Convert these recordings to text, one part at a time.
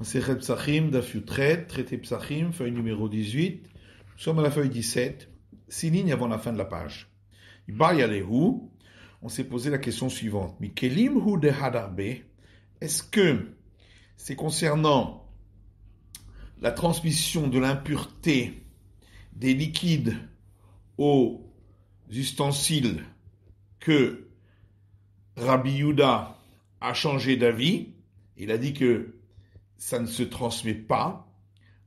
Masechet Psachim, Daf traité Psachim, feuille numéro 18. Nous sommes à la feuille 17, six lignes avant la fin de la page. aller on s'est posé la question suivante. Mikelim Hu de est-ce que c'est concernant la transmission de l'impureté des liquides aux ustensiles que Rabbi Yuda a changé d'avis. Il a dit que ça ne se transmet pas.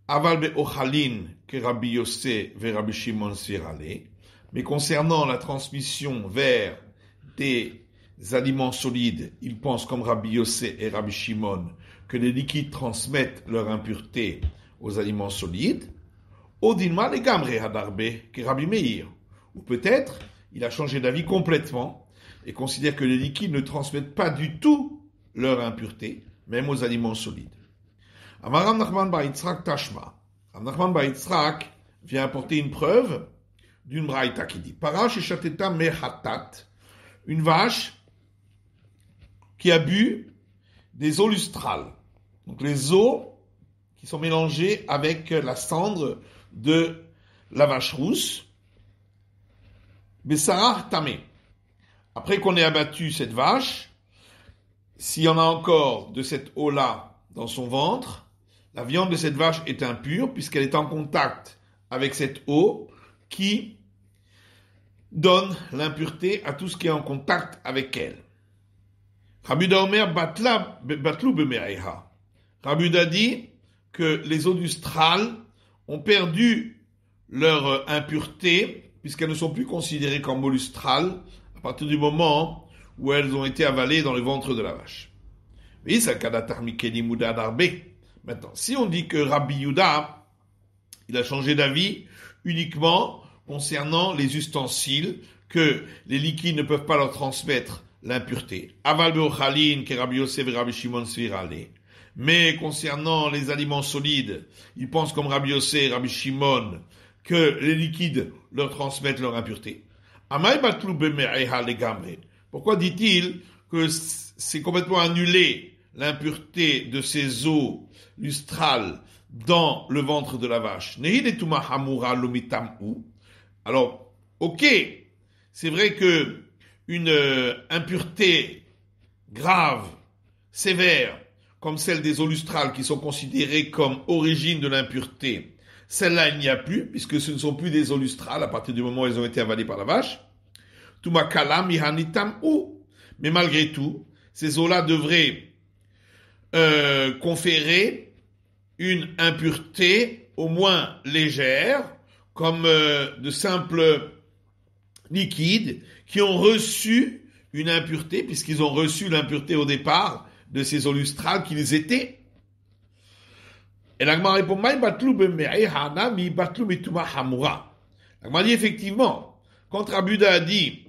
Aval ochalin que Rabbi Yossé Mais concernant la transmission vers des aliments solides, il pense comme Rabbi Yossé et Rabbi Shimon que les liquides transmettent leur impureté aux aliments solides. le hadarbe que Ou peut-être il a changé d'avis complètement et considère que les liquides ne transmettent pas du tout leur impureté, même aux aliments solides. Amar Nachman Tashma. Rav Nachman vient apporter une preuve d'une braïta qui dit Parash Shateta une vache qui a bu des eaux lustrales. Donc les eaux qui sont mélangées avec la cendre de la vache rousse. Bessarah Tamé. Après qu'on ait abattu cette vache, s'il y en a encore de cette eau-là dans son ventre, la viande de cette vache est impure puisqu'elle est en contact avec cette eau qui donne l'impureté à tout ce qui est en contact avec elle. Rabbi Batlou Rabbi dit que les eaux du Stral ont perdu leur euh, impureté puisqu'elles ne sont plus considérées comme molustrales à partir du moment où elles ont été avalées dans le ventre de la vache. voyez, ça Maintenant, si on dit que Rabbi Yuda, il a changé d'avis uniquement concernant les ustensiles, que les liquides ne peuvent pas leur transmettre l'impureté. Mais concernant les aliments solides, il pense comme Rabbi Yosef et Rabbi Shimon que les liquides leur transmettent leur impureté. Pourquoi dit-il que c'est complètement annulé l'impureté de ces eaux lustrales dans le ventre de la vache. Alors, ok, c'est vrai que une euh, impureté grave, sévère, comme celle des eaux lustrales qui sont considérées comme origine de l'impureté, celle-là il n'y a plus, puisque ce ne sont plus des eaux lustrales à partir du moment où elles ont été avalées par la vache. Mais malgré tout, ces eaux-là devraient conféré euh, conférer une impureté au moins légère, comme euh, de simples liquides qui ont reçu une impureté, puisqu'ils ont reçu l'impureté au départ de ces eaux lustrales qu'ils étaient. Et l'agma répond, L'agma ben dit effectivement, quand Rabuda a dit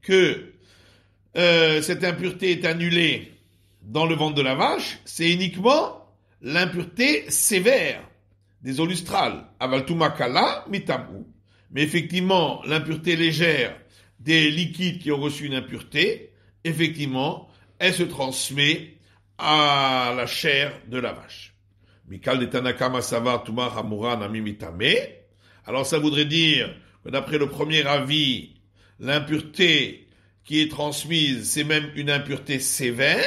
que euh, cette impureté est annulée dans le ventre de la vache, c'est uniquement l'impureté sévère des eaux lustrales. mitamou, Mais effectivement, l'impureté légère des liquides qui ont reçu une impureté, effectivement, elle se transmet à la chair de la vache. Mikal de Alors ça voudrait dire que d'après le premier avis, l'impureté qui est transmise, c'est même une impureté sévère.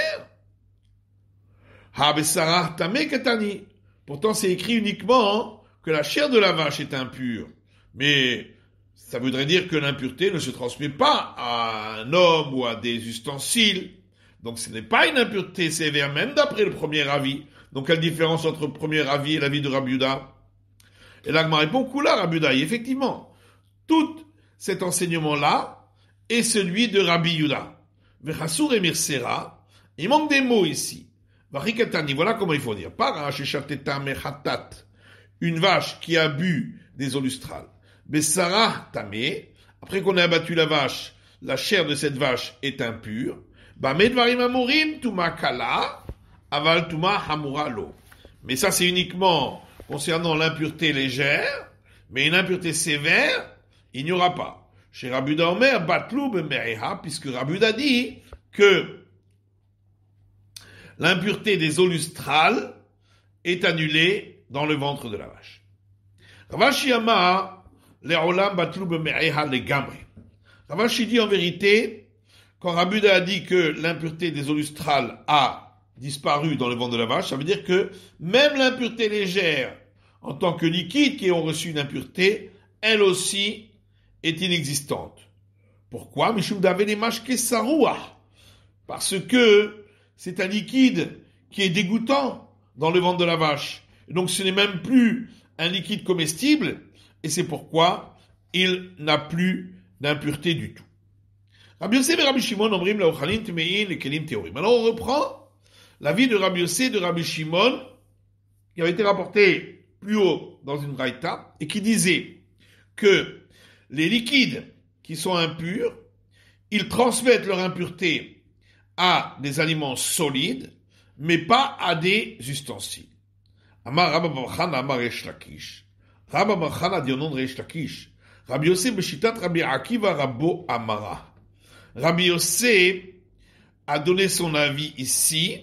Pourtant, c'est écrit uniquement que la chair de la vache est impure. Mais ça voudrait dire que l'impureté ne se transmet pas à un homme ou à des ustensiles. Donc ce n'est pas une impureté sévère, même d'après le premier avis. Donc quelle différence entre le premier avis et l'avis de Rabbi Yuda Et l'agma répond, Koula Rabbi Et effectivement, tout cet enseignement-là est celui de Rabbi Yuda. et il manque des mots ici. Bah, voilà comment il faut dire. Par une vache qui a bu des olustrales. lustrales. sarah après qu'on a abattu la vache, la chair de cette vache est impure. Bah, kala, aval Mais ça, c'est uniquement concernant l'impureté légère, mais une impureté sévère, il n'y aura pas. Chez Rabuda Omer, batlou puisque Rabuda dit que l'impureté des eaux lustrales est annulée dans le ventre de la vache. Ravashi Yama, le olam Ravashi dit en vérité, quand Rabuda a dit que l'impureté des eaux lustrales a disparu dans le ventre de la vache, ça veut dire que même l'impureté légère, en tant que liquide qui ont reçu une impureté, elle aussi est inexistante. Pourquoi Parce que c'est un liquide qui est dégoûtant dans le ventre de la vache. Donc ce n'est même plus un liquide comestible, et c'est pourquoi il n'a plus d'impureté du tout. Rabbi Shimon Alors on reprend l'avis de Rabbi de Rabbi Shimon, qui avait été rapporté plus haut dans une raïta, et qui disait que les liquides qui sont impurs, ils transmettent leur impureté à des aliments solides, mais pas à des ustensiles. Amar Rabbi Yossé Rabbi Akiva Rabbo Amara. Rabbi a donné son avis ici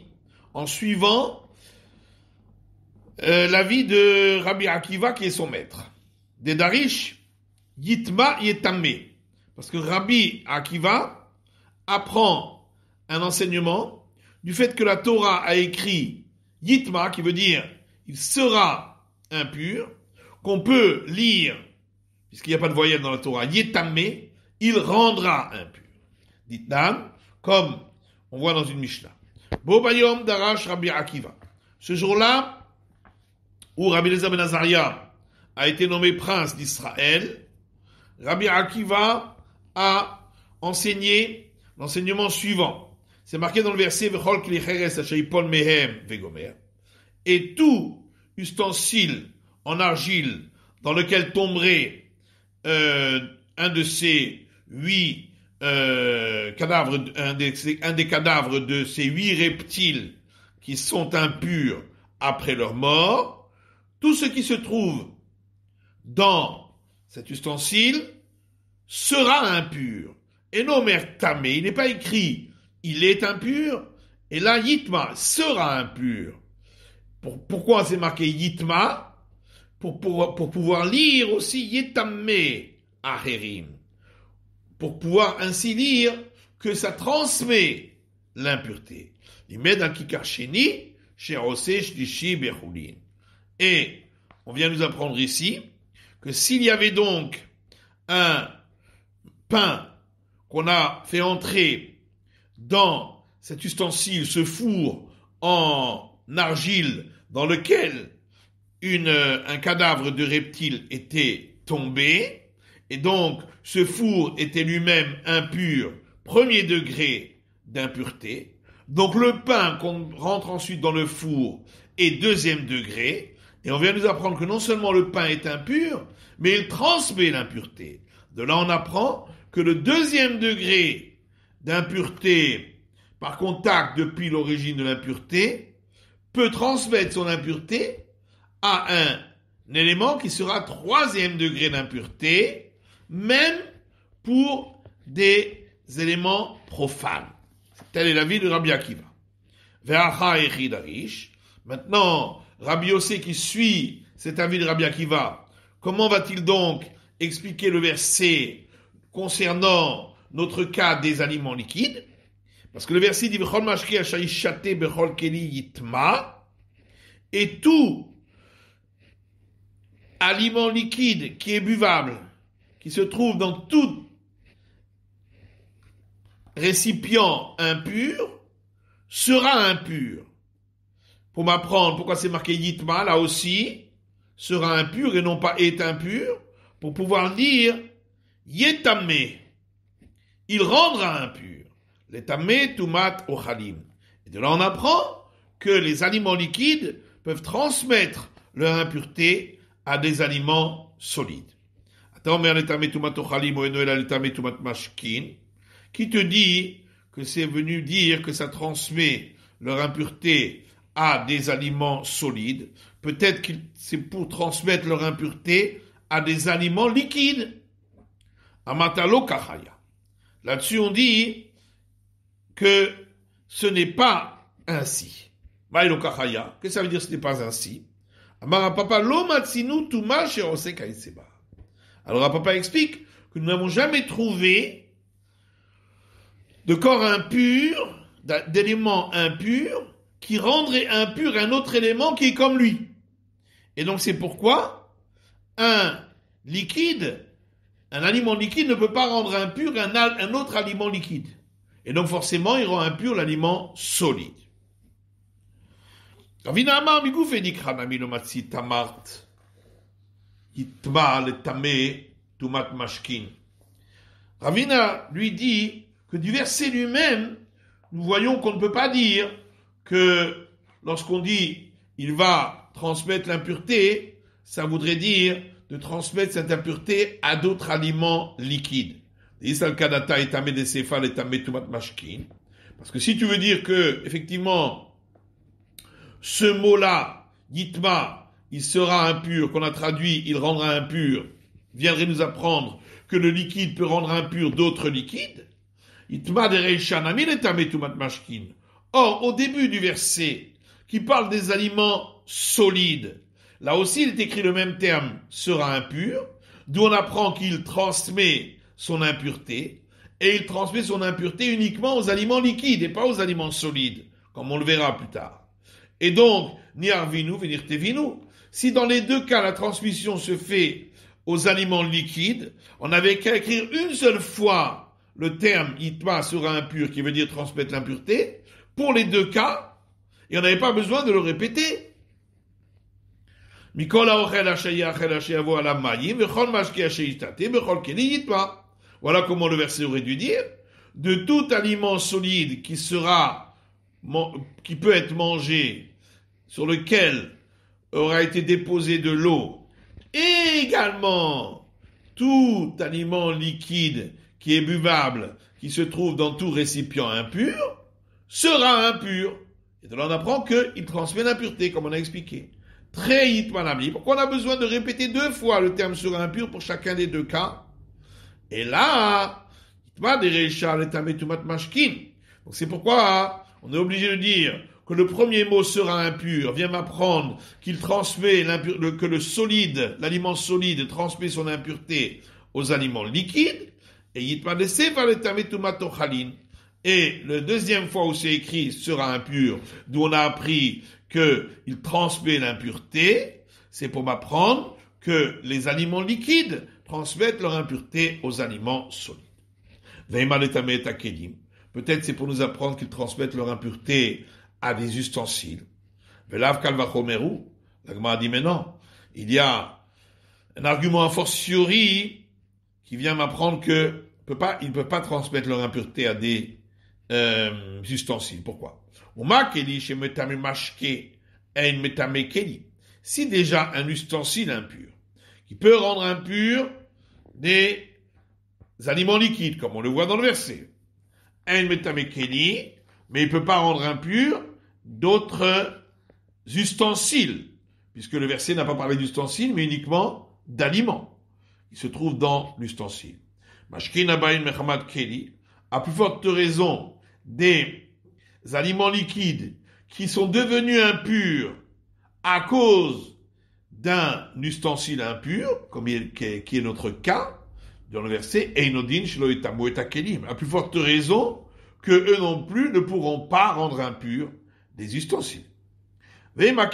en suivant euh, l'avis de Rabbi Akiva qui est son maître. Des Darish, Yitma Yetame. Parce que Rabbi Akiva apprend un enseignement du fait que la Torah a écrit Yitma, qui veut dire il sera impur, qu'on peut lire, puisqu'il n'y a pas de voyelle dans la Torah, Yetame, il rendra impur. dit nam, comme on voit dans une Mishnah. Bobayom Darash Rabbi Akiva. Ce jour-là, où Rabbi Eliezer ben a été nommé prince d'Israël, Rabbi Akiva a enseigné l'enseignement suivant. C'est marqué dans le verset Et tout ustensile en argile dans lequel tomberait euh, un de ces huit euh, cadavres, des, cadavres de ces huit reptiles qui sont impurs après leur mort, tout ce qui se trouve dans cet ustensile sera impur. Et non, tamé, il n'est pas écrit il est impur, et là, Yitma sera impur. Pour, pourquoi c'est marqué Yitma pour, pour, pouvoir lire aussi Yitamme Aherim. Pour pouvoir ainsi lire que ça transmet l'impureté. Et on vient nous apprendre ici que s'il y avait donc un pain qu'on a fait entrer dans cet ustensile, ce four en argile dans lequel une, un cadavre de reptile était tombé, et donc ce four était lui-même impur, premier degré d'impureté. Donc le pain qu'on rentre ensuite dans le four est deuxième degré, et on vient nous apprendre que non seulement le pain est impur, mais il transmet l'impureté. De là on apprend que le deuxième degré d'impureté par contact depuis l'origine de l'impureté peut transmettre son impureté à un, élément qui sera troisième degré d'impureté, même pour des éléments profanes. Tel est l'avis de Rabbi Akiva. Maintenant, Rabbi Yossé qui suit cet avis de Rabbi Akiva, comment va-t-il donc expliquer le verset concernant notre cas des aliments liquides, parce que le verset dit et tout aliment liquide qui est buvable, qui se trouve dans tout récipient impur, sera impur. Pour m'apprendre pourquoi c'est marqué yitma, là aussi, sera impur et non pas est impur, pour pouvoir dire yetamé il rendra impur. Les tout tumat ochalim. Et de là, on apprend que les aliments liquides peuvent transmettre leur impureté à des aliments solides. Qui te dit que c'est venu dire que ça transmet leur impureté à des aliments solides Peut-être que c'est pour transmettre leur impureté à des aliments liquides. Amatalo kachaya. Là-dessus, on dit que ce n'est pas ainsi. que ça veut dire ce n'est pas ainsi papa, Alors papa explique que nous n'avons jamais trouvé de corps impur, d'éléments impurs, qui rendrait impur un autre élément qui est comme lui. Et donc c'est pourquoi un liquide un aliment liquide ne peut pas rendre impur un, autre aliment liquide. Et donc forcément, il rend impur l'aliment solide. Ravina lui dit que du verset lui-même, nous voyons qu'on ne peut pas dire que lorsqu'on dit il va transmettre l'impureté, ça voudrait dire de transmettre cette impureté à d'autres aliments liquides. Parce que si tu veux dire que, effectivement, ce mot-là, Yitma, il sera impur, qu'on a traduit, il rendra impur, viendrait nous apprendre que le liquide peut rendre impur d'autres liquides, mashkin. Or, au début du verset, qui parle des aliments solides, Là aussi, il est écrit le même terme, sera impur, d'où on apprend qu'il transmet son impureté, et il transmet son impureté uniquement aux aliments liquides et pas aux aliments solides, comme on le verra plus tard. Et donc, ni arvinu, venir tevinu. Si dans les deux cas, la transmission se fait aux aliments liquides, on n'avait qu'à écrire une seule fois le terme itma sera impur, qui veut dire transmettre l'impureté, pour les deux cas, et on n'avait pas besoin de le répéter. Voilà comment le verset aurait dû dire. De tout aliment solide qui sera, qui peut être mangé, sur lequel aura été déposé de l'eau, et également tout aliment liquide qui est buvable, qui se trouve dans tout récipient impur, sera impur. Et de on apprend qu'il transmet l'impureté, comme on a expliqué. Très lami Pourquoi on a besoin de répéter deux fois le terme sera impur pour chacun des deux cas Et là, donc c'est pourquoi on est obligé de dire que le premier mot sera impur, vient m'apprendre qu'il transmet le, que le solide, l'aliment solide transmet son impureté aux aliments liquides, et yitma de par le et la deuxième fois où c'est écrit sera impur, d'où on a appris qu'il transmet l'impureté, c'est pour m'apprendre que les aliments liquides transmettent leur impureté aux aliments solides. Peut-être c'est pour nous apprendre qu'ils transmettent leur impureté à des ustensiles. dit mais Il y a un argument a fortiori qui vient m'apprendre que peut pas, ne peut pas transmettre leur impureté à des euh, ustensiles. Pourquoi Si déjà un ustensile impur, qui peut rendre impur des aliments liquides, comme on le voit dans le verset, un mais il ne peut pas rendre impur d'autres ustensiles, puisque le verset n'a pas parlé d'ustensiles, mais uniquement d'aliments. Il se trouve dans l'ustensile. Mashkin keli, à plus forte raison des aliments liquides qui sont devenus impurs à cause d'un ustensile impur, comme qui, est, notre cas dans le verset, à plus forte raison que eux non plus ne pourront pas rendre impurs des ustensiles. Alors,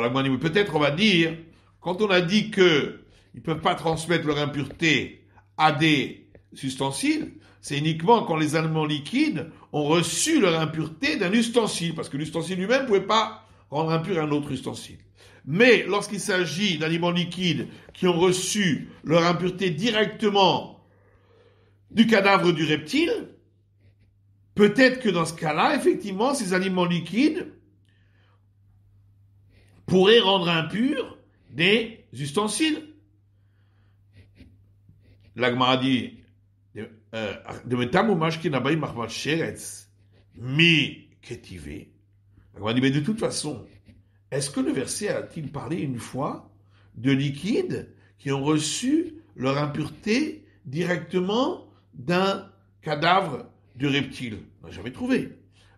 la peut-être on va dire, quand on a dit que ils peuvent pas transmettre leur impureté à des ustensiles, c'est uniquement quand les aliments liquides ont reçu leur impureté d'un ustensile, parce que l'ustensile lui-même ne pouvait pas rendre impur un autre ustensile. Mais lorsqu'il s'agit d'aliments liquides qui ont reçu leur impureté directement du cadavre du reptile, peut-être que dans ce cas-là, effectivement, ces aliments liquides pourraient rendre impurs des ustensiles. L'agma dit euh, de dit mais de toute façon, est-ce que le verset a-t-il parlé une fois de liquides qui ont reçu leur impureté directement d'un cadavre de reptile On n'a jamais trouvé.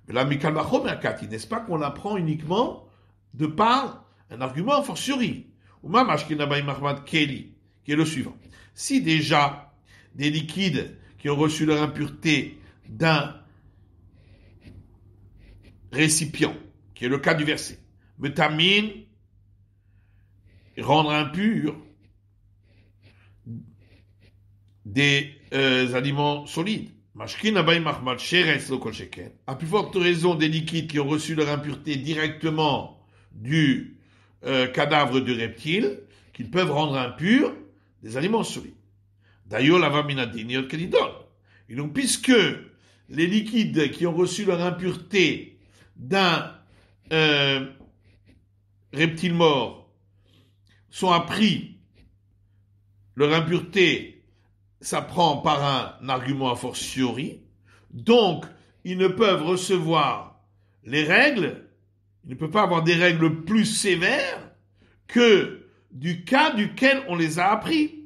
Mais là, Mikal n'est-ce pas qu'on apprend uniquement de par un argument fortiori ou ben Keli, qui est le suivant. Si déjà des liquides qui ont reçu leur impureté d'un récipient, qui est le cas du verset, metamine, rendre impur des euh, aliments solides. Mashkin ben abay mahmad Sheres lo À plus forte raison des liquides qui ont reçu leur impureté directement du euh, cadavres de reptiles qu'ils peuvent rendre impurs des aliments solides. D'ailleurs, la vaminadine et donc, puisque les liquides qui ont reçu leur impureté d'un euh, reptile mort sont appris, leur impureté s'apprend par un argument a fortiori, donc ils ne peuvent recevoir les règles il ne peut pas avoir des règles plus sévères que du cas duquel on les a appris.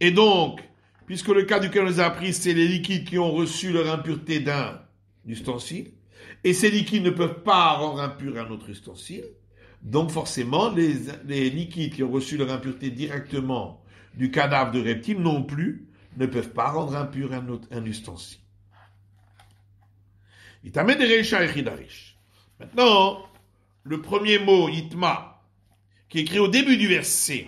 Et donc, puisque le cas duquel on les a appris, c'est les liquides qui ont reçu leur impureté d'un ustensile, et ces liquides ne peuvent pas rendre impur un autre ustensile, donc forcément, les, liquides qui ont reçu leur impureté directement du cadavre de reptile non plus ne peuvent pas rendre impur un, autre, un ustensile. Maintenant, le premier mot, Itma, qui est écrit au début du verset,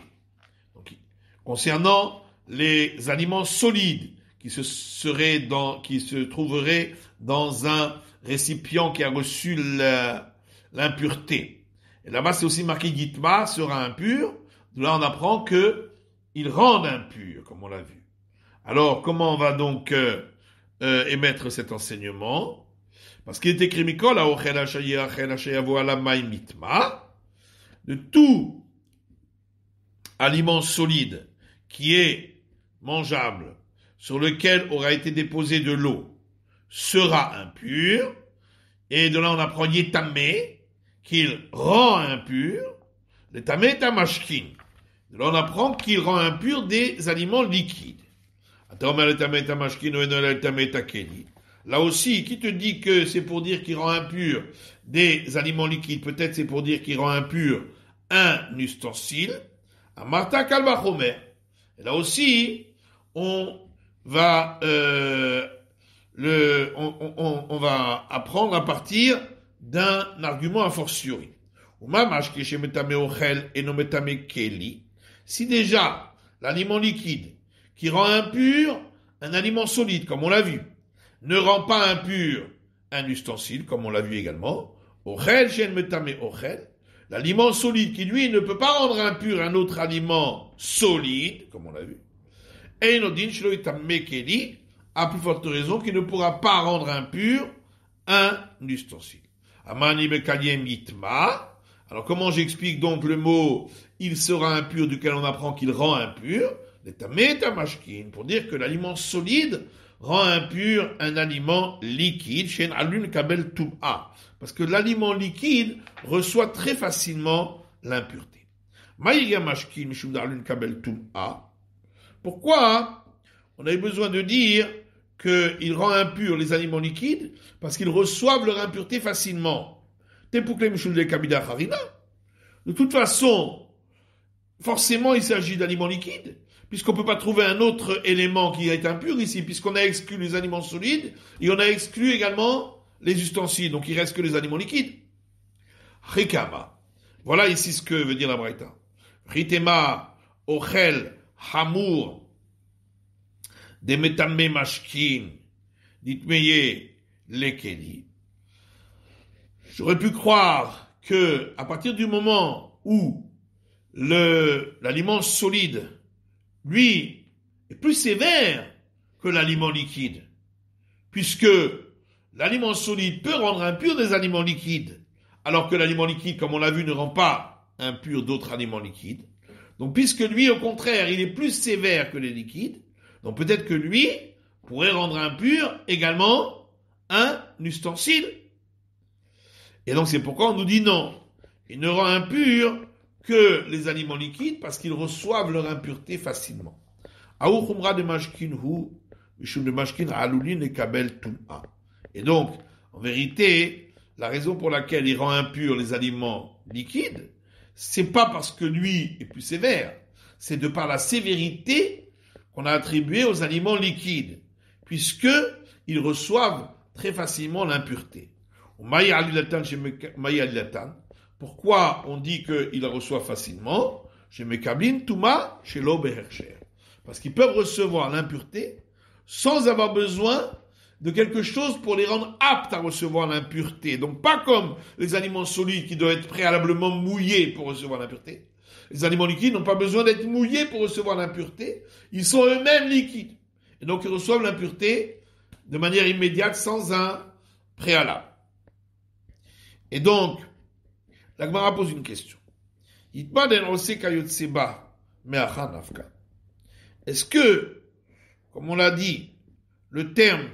concernant les aliments solides qui se, seraient dans, qui se trouveraient dans un récipient qui a reçu l'impureté. Et là-bas, c'est aussi marqué Yitma sera impur. Là, on apprend que il rend impur, comme on l'a vu. Alors, comment on va donc euh, euh, émettre cet enseignement parce qu'il est écrit mitma de tout aliment solide qui est mangeable, sur lequel aura été déposé de l'eau, sera impur. Et de là, on apprend Yetamé, qu'il rend impur. Le Tamashkin. on apprend qu'il rend impur des aliments liquides. Là aussi, qui te dit que c'est pour dire qu'il rend impur des aliments liquides Peut-être c'est pour dire qu'il rend impur un ustensile. À Martin Kalbachomer. Là aussi, on va, euh, le, on, on, va apprendre à partir d'un argument a fortiori. Si déjà l'aliment liquide qui rend impur un aliment solide, comme on l'a vu, ne rend pas impur un ustensile, comme on l'a vu également. Ochel, shen metame L'aliment solide qui, lui, ne peut pas rendre impur un autre aliment solide, comme on l'a vu. Et shlo itame keli, à plus forte raison qu'il ne pourra pas rendre impur un ustensile. Amani Alors comment j'explique donc le mot il sera impur duquel on apprend qu'il rend impur? Pour dire que l'aliment solide rend impur un aliment liquide, parce que l'aliment liquide reçoit très facilement l'impureté. Pourquoi on avait besoin de dire qu'il rend impur les aliments liquides Parce qu'ils reçoivent leur impureté facilement. De toute façon, forcément, il s'agit d'aliments liquides puisqu'on ne peut pas trouver un autre élément qui est impur ici, puisqu'on a exclu les aliments solides, et on a exclu également les ustensiles, donc il reste que les aliments liquides. Rikama. Voilà ici ce que veut dire la Braïta. Ritema, Ochel, Hamour, Demetame Mashkin, Ditmeye, Lekeli. J'aurais pu croire que, à partir du moment où l'aliment solide lui, est plus sévère que l'aliment liquide, puisque l'aliment solide peut rendre impur des aliments liquides, alors que l'aliment liquide, comme on l'a vu, ne rend pas impur d'autres aliments liquides. Donc, puisque lui, au contraire, il est plus sévère que les liquides, donc peut-être que lui pourrait rendre impur également un ustensile. Et donc, c'est pourquoi on nous dit non. Il ne rend impur que les aliments liquides parce qu'ils reçoivent leur impureté facilement. Et donc, en vérité, la raison pour laquelle il rend impur les aliments liquides, c'est pas parce que lui est plus sévère, c'est de par la sévérité qu'on a attribué aux aliments liquides, puisque ils reçoivent très facilement l'impureté. Pourquoi on dit qu'il reçoit facilement Chez Mekabin, Touma, chez hercher? Parce qu'ils peuvent recevoir l'impureté sans avoir besoin de quelque chose pour les rendre aptes à recevoir l'impureté. Donc pas comme les aliments solides qui doivent être préalablement mouillés pour recevoir l'impureté. Les aliments liquides n'ont pas besoin d'être mouillés pour recevoir l'impureté. Ils sont eux-mêmes liquides. Et donc ils reçoivent l'impureté de manière immédiate sans un préalable. Et donc, a pose une question. Est-ce que, comme on l'a dit, le terme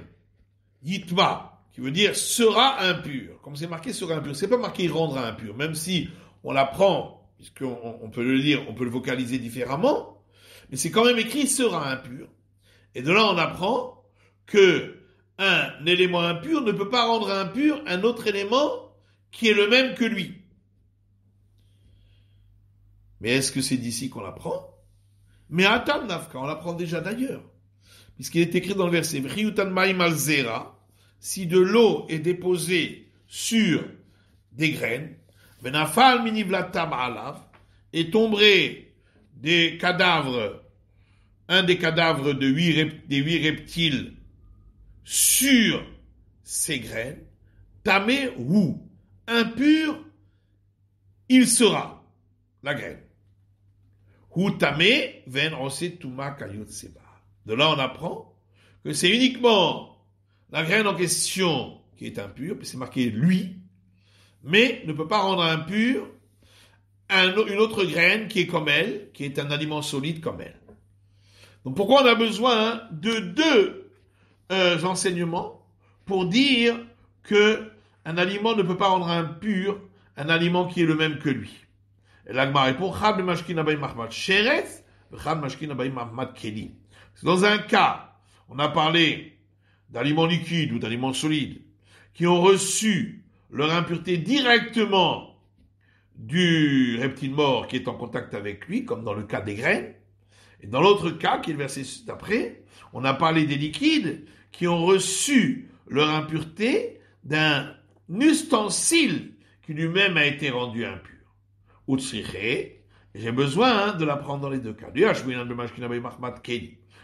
yitma, qui veut dire sera impur, comme c'est marqué sera impur, c'est pas marqué rendra impur, même si on l'apprend, puisqu'on on peut le dire, on peut le vocaliser différemment, mais c'est quand même écrit sera impur. Et de là, on apprend que un élément impur ne peut pas rendre impur un autre élément qui est le même que lui. Mais est-ce que c'est d'ici qu'on l'apprend Mais Atam Nafka, on l'apprend déjà d'ailleurs. Puisqu'il est écrit dans le verset, si de l'eau est déposée sur des graines, et tomberait des cadavres, un des cadavres de huit, des huit reptiles sur ces graines, tamé ou impur, il sera la graine. De là, on apprend que c'est uniquement la graine en question qui est impure, c'est marqué lui, mais ne peut pas rendre impure une autre graine qui est comme elle, qui est un aliment solide comme elle. Donc pourquoi on a besoin de deux euh, enseignements pour dire que un aliment ne peut pas rendre impur un aliment qui est le même que lui. Dans un cas, on a parlé d'aliments liquides ou d'aliments solides qui ont reçu leur impureté directement du reptile mort qui est en contact avec lui, comme dans le cas des graines. Et dans l'autre cas, qui est le verset d'après, on a parlé des liquides qui ont reçu leur impureté d'un ustensile qui lui-même a été rendu impur j'ai besoin hein, de la prendre dans les deux cas.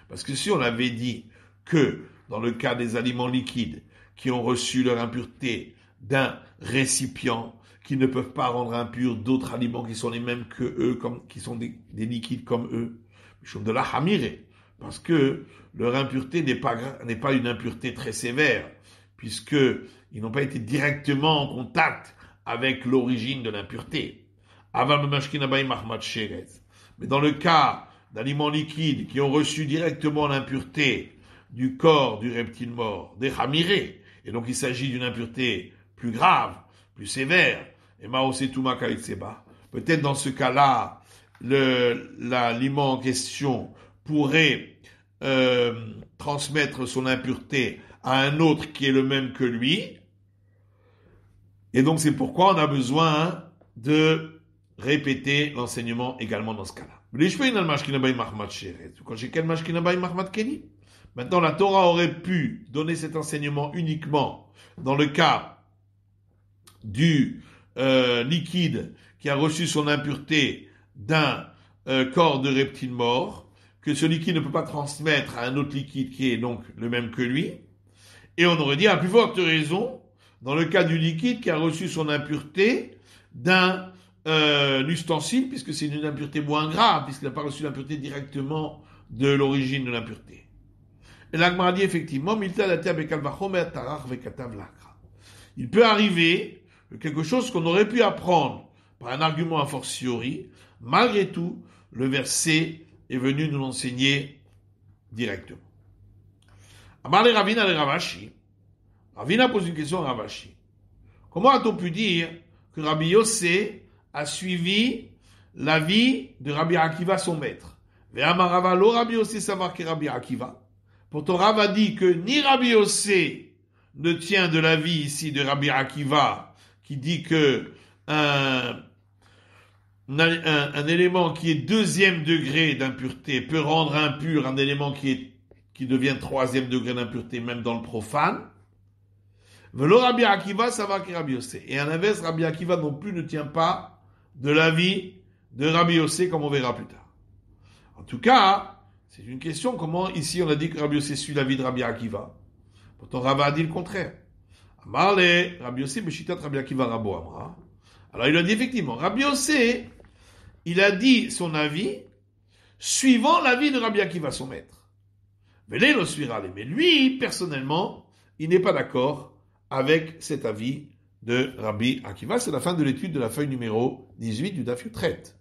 Parce que si on avait dit que dans le cas des aliments liquides qui ont reçu leur impureté d'un récipient, qui ne peuvent pas rendre impurs d'autres aliments qui sont les mêmes que eux, comme, qui sont des, liquides comme eux, de la parce que leur impureté n'est pas, n'est pas une impureté très sévère, puisque ils n'ont pas été directement en contact avec l'origine de l'impureté. Mais dans le cas d'aliments liquides qui ont reçu directement l'impureté du corps du reptile mort, des Hamiré, et donc il s'agit d'une impureté plus grave, plus sévère, et Mao peut-être dans ce cas-là, l'aliment en question pourrait euh, transmettre son impureté à un autre qui est le même que lui. Et donc c'est pourquoi on a besoin de répéter l'enseignement également dans ce cas-là. Maintenant, la Torah aurait pu donner cet enseignement uniquement dans le cas du euh, liquide qui a reçu son impureté d'un euh, corps de reptile mort, que ce liquide ne peut pas transmettre à un autre liquide qui est donc le même que lui. Et on aurait dit à plus forte raison, dans le cas du liquide qui a reçu son impureté d'un euh, l'ustensile, puisque c'est une impureté moins grave, puisqu'il n'a pas reçu l'impureté directement de l'origine de l'impureté. Et l'agma dit effectivement, il peut arriver quelque chose qu'on aurait pu apprendre par un argument a fortiori, malgré tout, le verset est venu nous l'enseigner directement. Amar Ravina le Ravashi. Ravina pose une question à Ravashi. Comment a-t-on pu dire que Rabbi Yossé a suivi la vie de Rabbi Akiva, son maître. Ve'amarava lo Rabbi savoir que Rabbi Akiva. Pourtant, Rav a dit que ni Rabbi Ossé ne tient de la vie ici de Rabbi Akiva, qui dit que un, un, élément qui est deuxième degré d'impureté peut rendre impur un élément qui, est, qui devient troisième degré d'impureté, même dans le profane. Velo Rabbi Akiva, savoir que Rabbi Ossé. Et à l'inverse, Rabbi Akiva non plus ne tient pas de la vie de Rabbi Yossé, comme on verra plus tard. En tout cas, c'est une question comment ici on a dit que Rabbi Yossé suit l'avis de Rabbi Akiva. Pourtant, Rabbi a dit le contraire. Amarle, Rabbi Yossé, Rabbi Akiva Rabo Amra. Alors il a dit effectivement, Rabbi Yossé, il a dit son avis suivant l'avis de Rabbi Akiva, son maître. Mais Mais lui, personnellement, il n'est pas d'accord avec cet avis de Rabbi Akiva. C'est la fin de l'étude de la feuille numéro 18 du Daf Traite.